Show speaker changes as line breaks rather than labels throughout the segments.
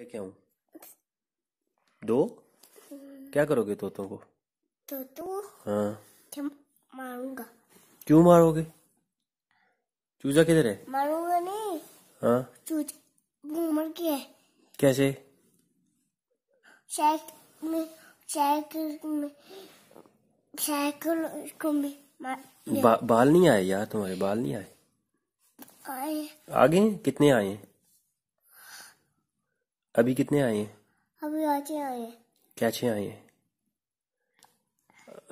लेके आऊं दो क्या करोगे तोतों को तोतों हाँ मारूंगा क्यों मारोगे चूजा किधर है
मारूंगा नहीं हाँ चूजा मर गया कैसे साइकिल में साइकिल में साइकिल को में बा,
बाल नहीं आए यार तुम्हारे बाल नहीं आए आए आगे कितने आए हैं अभी कितने आए
अभी आए आए
क्या छे आए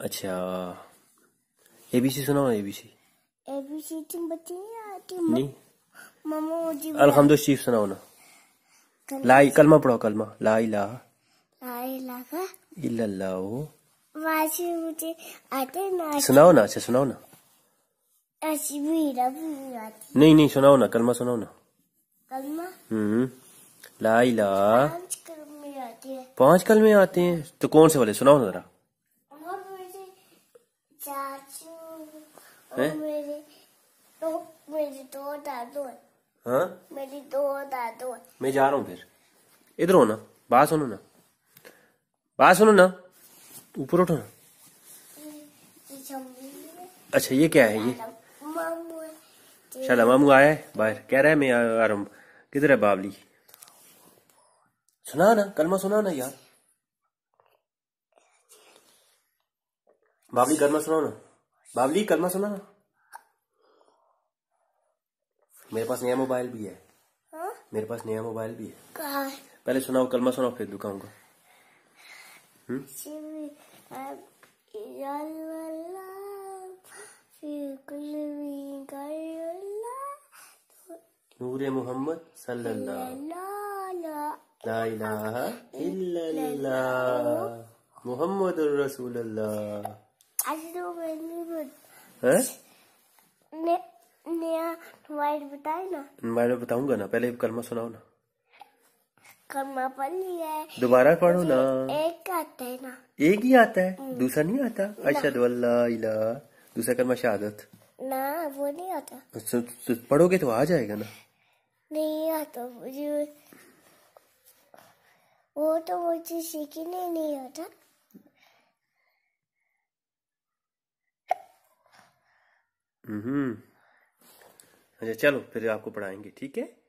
अच्छा एबीसी सुनाओ एबीसी
एबीसी तुम बच्चे नहीं आती नहीं मामा मुझे अलहमद शरीफ सुनाओ ना लाई
कलमा पढ़ो कलमा ला इला
ला इलाहा इल्लल्लाह वासी मुझे आते ना सुनाओ
ना अच्छा सुनाओ ना
ऐसी भी आती
नहीं नहीं सुनाओ ना कलमा सुनाओ ना कलमा हम्म लाइला पांच कल में आते हैं तो कौन से वाले सुनाओ जरा
तो
हाँ? मैं जा रहा हूँ फिर इधर हो ना बात सुनो ना बात सुनो ना ऊपर उठो ना अच्छा ये क्या है
ये शाला मामू
आया है बाहर कह रहा है मैं आ रहा हूँ किधर है बावली सुना ना कलमा सुना ना यार बाबली कलमा सुना ना बाबली कलमा सुना ना मेरे पास नया मोबाइल भी है हा? मेरे पास नया मोबाइल भी है पहले सुनाओ कलमा सुनाओ फिर दुकाऊंगा हम्म? नूर मोहम्मद सल्लल्लाहु ला मोबाइल बताऊंगा ना पहले कलमा सुनाओ ना
कलमा पढ़ लिया है
दोबारा पढ़ो ना
एक आता है ना
एक ही आता है हम्म। दूसरा नहीं आता अशद इला दूसरा कलमा शहादत
ना वो नहीं आता
अच्छा, तो पढ़ोगे तो आ जाएगा ना
नहीं आता मुझे वो तो मुझसे सीखने नहीं होता
हम्म अच्छा चलो फिर आपको पढ़ाएंगे ठीक है